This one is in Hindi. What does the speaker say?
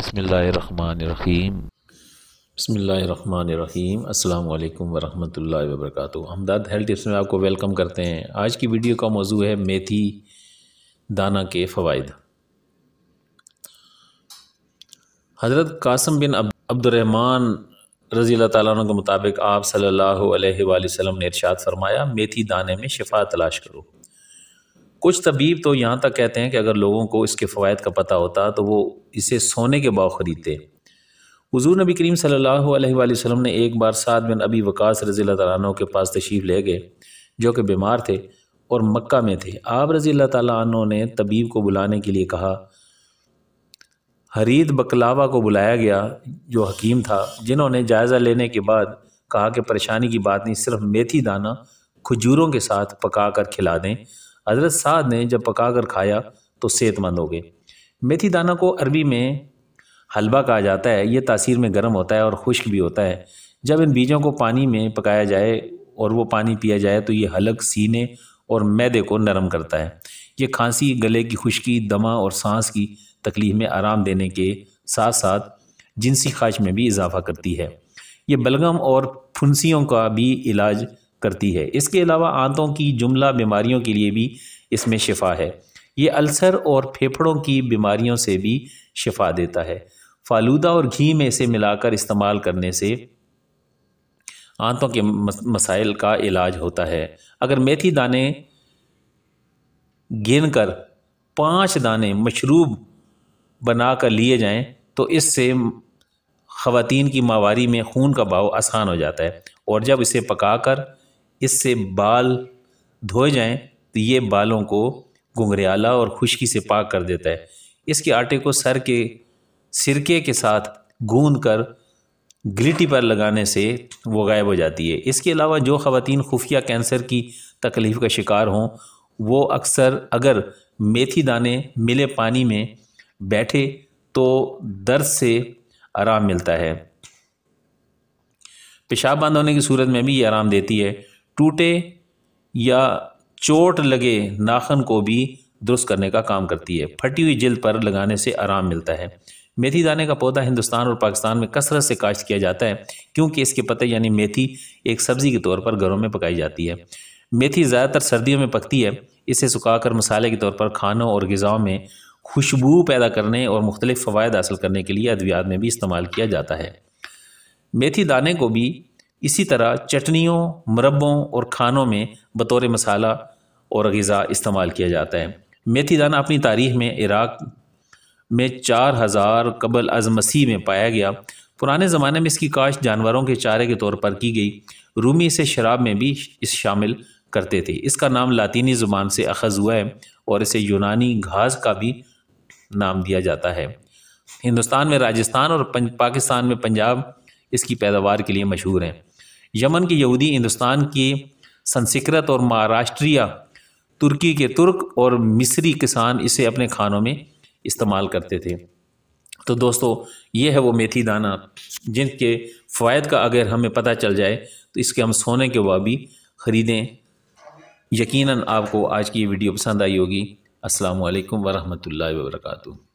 बसमीम बसमीम अल्लाम वरहमल वर्क हमदाद हेल्थ टिप्स में आपको वेलकम करते हैं आज की वीडियो का मौजू है मेथी दाना के फ़वाद हज़रत कासम बिन अब्दुलरहमान रज़ी अल्लाह के मुताबिक आप सल्ला वसम ने इरशाद फरमाया मेथी दाने में शिफा तलाश करो कुछ तबीब तो यहाँ तक कहते हैं कि अगर लोगों को इसके फ़वाद का पता होता तो वो इसे सोने के भाव ख़रीदते हजूर नबी करीम सल्लल्लाहु अलैहि वसल्लम ने एक बार साथ बिन अबी वकास रज़ी तैन के पास तशीफ़ ले गए जो कि बीमार थे और मक्का में थे आप रज़ी तु ने तबीब को बुलाने के लिए कहा हरीद बकलावा को बुलाया गया जो हकीम था जिन्होंने जायज़ा लेने के बाद कहा कि परेशानी की बात नहीं सिर्फ मेथी दाना खजूरों के साथ पका कर खिला दें हज़रत साद ने जब पकाकर खाया तो सेहतमंद हो गए मेथी दाना को अरबी में हलवा कहा जाता है ये तासीर में गर्म होता है और खुश्क भी होता है जब इन बीजों को पानी में पकाया जाए और वो पानी पिया जाए तो ये हलक सीने और मैदे को नरम करता है ये खांसी गले की खुश्की दमा और सांस की तकलीफ़ में आराम देने के साथ साथ जिनसी ख्वाहिश में भी इजाफा करती है ये बलगम और फुंसियों का भी इलाज करती है इसके अलावा आंतों की जुमला बीमारियों के लिए भी इसमें शिफा है ये अल्सर और फेफड़ों की बीमारियों से भी शिफा देता है फालूदा और घी में इसे मिलाकर इस्तेमाल करने से आंतों के मसाइल का इलाज होता है अगर मेथी दाने गिन कर पाँच दाने मशरूब बना कर लिए जाएं तो इससे ख़वातीन की मावारी में खून का बहाव आसान हो जाता है और जब इसे पकाकर इससे बाल धोए जाएं तो ये बालों को घुंघरेला और खुशकी से पाक कर देता है इसके आटे को सर के सिरके के साथ गूंद कर ग्लिटी पर लगाने से वो गायब हो जाती है इसके अलावा जो ख़वान खुफिया कैंसर की तकलीफ़ का शिकार हों वो अक्सर अगर मेथी दाने मिले पानी में बैठे तो दर्द से आराम मिलता है पेशाब बंद होने की सूरत में भी ये आराम देती है टूटे या चोट लगे नाखन को भी दुरुस्त करने का काम करती है फटी हुई जल्द पर लगाने से आराम मिलता है मेथी दाने का पौधा हिंदुस्तान और पाकिस्तान में कसरत से काश्त किया जाता है क्योंकि इसके पत्ते यानी मेथी एक सब्ज़ी के तौर पर घरों में पकाई जाती है मेथी ज़्यादातर सर्दियों में पकती है इसे सुखाकर मसाले के तौर पर खानों और गज़ाओं में खुशबू पैदा करने और मुख्तलिफ फ़वाद हासिल करने के लिए अद्वियात में भी इस्तेमाल किया जाता है मेथी दाने को भी इसी तरह चटनियों मरबों और खानों में बतौर मसाला और गज़ा इस्तेमाल किया जाता है मेथी दाना अपनी तारीख में इराक़ में चार हज़ार कबल अज मसीह में पाया गया पुराने ज़माने में इसकी काश्त जानवरों के चारे के तौर पर की गई रूमी इसे शराब में भी इस शामिल करते थे इसका नाम लातीनी ज़ुबान से अखज़ हुआ है और इसे यूनानी घास का भी नाम दिया जाता है हिंदुस्तान में राजस्थान और पाकिस्तान में पंजाब इसकी पैदावार के लिए मशहूर हैं यमन के यहूदी हिंदुस्तान की संस्कृत और महाराष्ट्रिया तुर्की के तुर्क और मिस्री किसान इसे अपने खानों में इस्तेमाल करते थे तो दोस्तों ये है वो मेथी दाना जिनके फायद का अगर हमें पता चल जाए तो इसके हम सोने के वाबी ख़रीदें यकीनन आपको आज की वीडियो पसंद आई होगी अस्सलाम वालेकुम वरहमतुल्लाहि वबरकatuh